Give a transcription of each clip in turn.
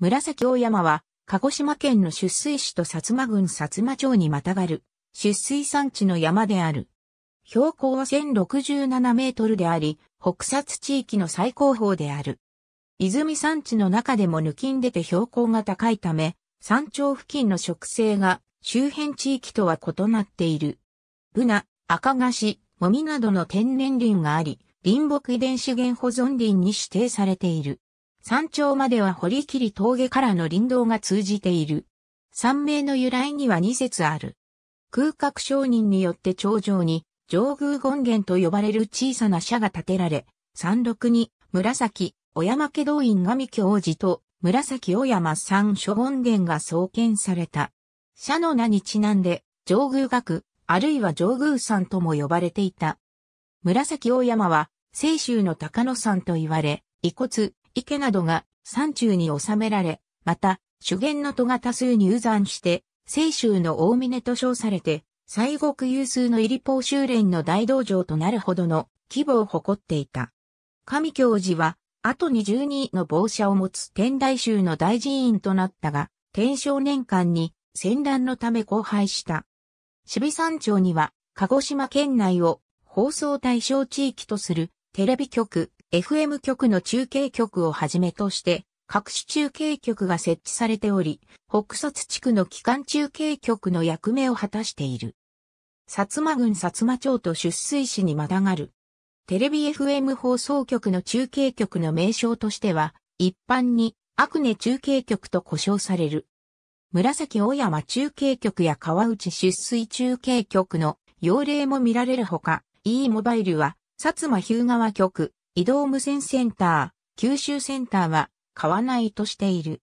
紫大山は、鹿児島県の出水市と薩摩郡薩摩町にまたがる、出水山地の山である。標高は1067メートルであり、北薩地域の最高峰である。泉山地の中でも抜きんでて標高が高いため、山頂付近の植生が周辺地域とは異なっている。ブナ、赤菓子、もみなどの天然林があり、林木遺伝資源保存林に指定されている。山頂までは堀切峠からの林道が通じている。山名の由来には2節ある。空格商人によって頂上に上宮権現と呼ばれる小さな社が建てられ、山麓に紫、小山家道院神教寺と紫小山山所権現が創建された。社の名にちなんで上宮学、あるいは上宮山とも呼ばれていた。紫大山は、清州の高野山と言われ、遺骨、池などが山中に収められ、また、主験の戸が多数入山して、清州の大峰と称されて、西国有数の入りポ修練の大道場となるほどの規模を誇っていた。上京寺は、後に2 2位の帽子を持つ天台宗の大寺院となったが、天正年間に戦乱のため荒廃した。渋山町には、鹿児島県内を放送対象地域とするテレビ局、FM 局の中継局をはじめとして、各種中継局が設置されており、北薩地区の機関中継局の役目を果たしている。薩摩郡薩摩町と出水市にまたがる。テレビ FM 放送局の中継局の名称としては、一般に、アクネ中継局と呼称される。紫小山中継局や川内出水中継局の要例も見られるほか、e モバイルは、薩摩日向川局、移動無線センター、九州センターは、買わないとしている。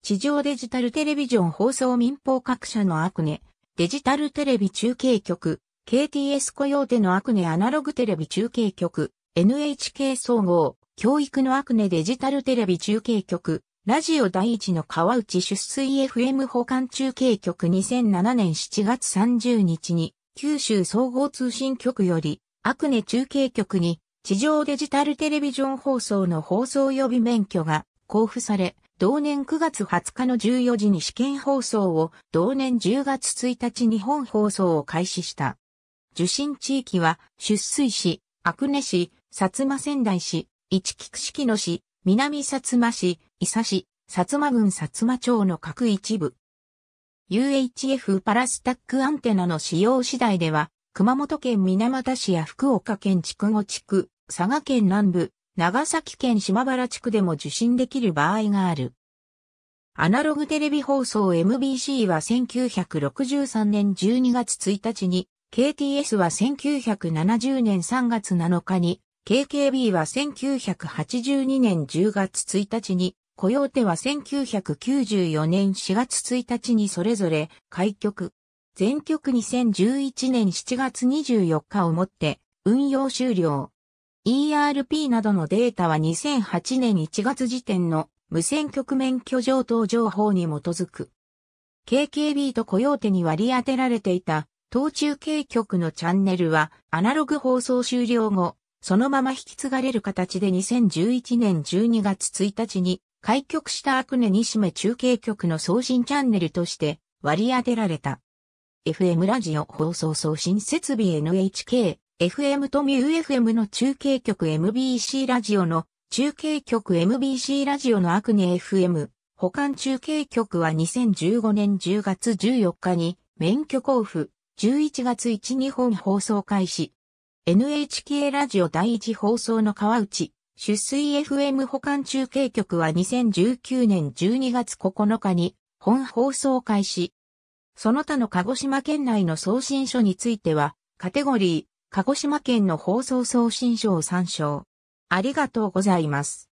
地上デジタルテレビジョン放送民放各社のアクネ、デジタルテレビ中継局、KTS 雇用手のアクネアナログテレビ中継局、NHK 総合、教育のアクネデジタルテレビ中継局、ラジオ第一の川内出水 FM 保管中継局2007年7月30日に、九州総合通信局より、アクネ中継局に、地上デジタルテレビジョン放送の放送予備免許が交付され、同年9月20日の14時に試験放送を、同年10月1日に本放送を開始した。受信地域は、出水市、阿久根市、薩摩仙台市、市菊式野市、南薩摩市、伊佐市、薩摩郡薩摩町の各一部。UHF パラスタックアンテナの使用次第では、熊本県水俣市や福岡県筑後地区、佐賀県南部、長崎県島原地区でも受信できる場合がある。アナログテレビ放送 MBC は1963年12月1日に、KTS は1970年3月7日に、KKB は1982年10月1日に、コヨーテは1994年4月1日にそれぞれ開局。全局2011年7月24日をもって運用終了。ERP などのデータは2008年1月時点の無線局免許上等情報に基づく。KKB とコヨーテに割り当てられていた当中継局のチャンネルはアナログ放送終了後、そのまま引き継がれる形で2011年12月1日に開局したアクネ西目中継局の送信チャンネルとして割り当てられた。FM ラジオ放送送信設備 NHK FM と MUFM の中継局 MBC ラジオの中継局 MBC ラジオのアクネ FM 保管中継局は2015年10月14日に免許交付11月1日本放送開始 NHK ラジオ第一放送の川内出水 FM 保管中継局は2019年12月9日に本放送開始その他の鹿児島県内の送信所についてはカテゴリー鹿児島県の放送送信賞参照。ありがとうございます。